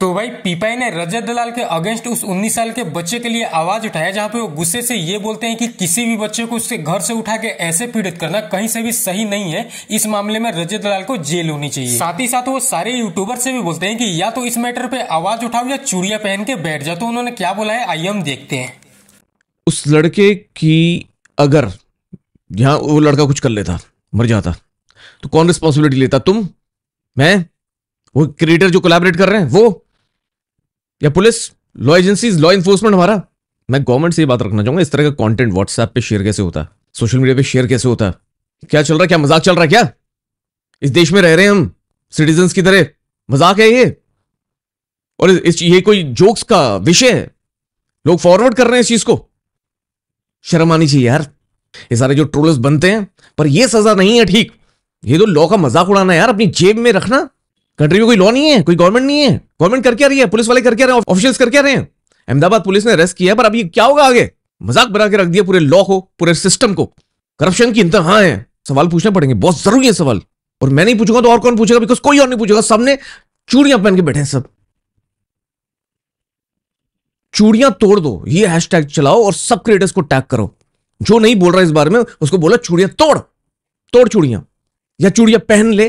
तो भाई पीपाई ने रजत दलाल के अगेंस्ट उस 19 साल के बच्चे के लिए आवाज उठाया जहां पे वो गुस्से से ये बोलते हैं कि किसी भी बच्चे को उसके घर से उठा के ऐसे पीड़ित करना कहीं से भी सही नहीं है इस मामले में रजत दलाल को जेल होनी चाहिए साथ ही साथ वो सारे यूट्यूबर से भी बोलते हैं कि या तो इस मैटर पे आवाज उठाओ या चूड़िया पहन के बैठ जाओ तो उन्होंने क्या बोला है आई हम देखते हैं उस लड़के की अगर यहाँ वो लड़का कुछ कर लेता मर जाता तो कौन रिस्पॉन्सिबिलिटी लेता तुम मैं वो क्रिएटर जो कोलैबोरेट कर रहे हैं वो या police law agencies law enforcement हमारा मैं गवर्नमेंट से ये बात रखना चाहूंगा इस तरह का कंटेंट व्हाट्सएप पे शेयर कैसे होता है सोशल मीडिया पे शेयर कैसे होता है क्या चल रहा है क्या मजाक चल रहा है क्या इस देश में रह रहे हैं हम सिटीजन की तरह मजाक है ये और इस ये कोई जोक्स का विषय है लोग फॉरवर्ड कर रहे हैं इस चीज को शर्म आनी चाहिए यार ये सारे जो ट्रोलर्स बनते हैं पर ये सजा नहीं है ठीक ये तो लॉ का मजाक उड़ाना यार अपनी जेब में रखना कंट्री में कोई लॉ नहीं है कोई गवर्नमेंट नहीं है गवर्नमेंट करके आ रही है पुलिस वाले करके आ रहे हैं ऑफिशियल करके आ रहे हैं अहमदाबाद पुलिस ने अरेस्ट किया पर अभी क्या होगा आगे मजाक बना के रख दिया पूरे लॉ को पूरे सिस्टम को करप्शन की इंतहा है सवाल पूछने पड़ेंगे बहुत जरूरी है सवाल और मैं नहीं पूछूंगा तो और कौन पूछेगा बिकॉज कोई और नहीं पूछेगा सबने चूड़ियां पहन के बैठे हैं सब चूड़ियां तोड़ दो ये हैशटैग चलाओ और सब क्रिएटर्स को टैग करो जो नहीं बोल रहा इस बारे में उसको बोला चूड़ियां तोड़ तोड़ चूड़ियां या चूड़ियां पहन ले